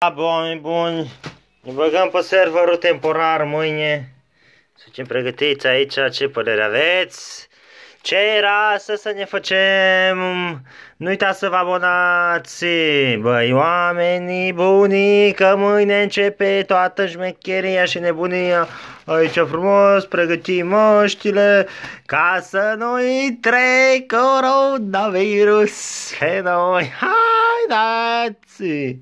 buni, da, buni, Ne băgăm pe serverul temporar mâine. Să facem pregătiți aici ce părere aveți. Ce era să, să ne facem? Nu uitați să vă abonați, băi oamenii buni, că mâine începe toată șmecheria și nebunia. Aici frumos pregătim măștile ca să nu intre coronavirus pe noi. Haideți!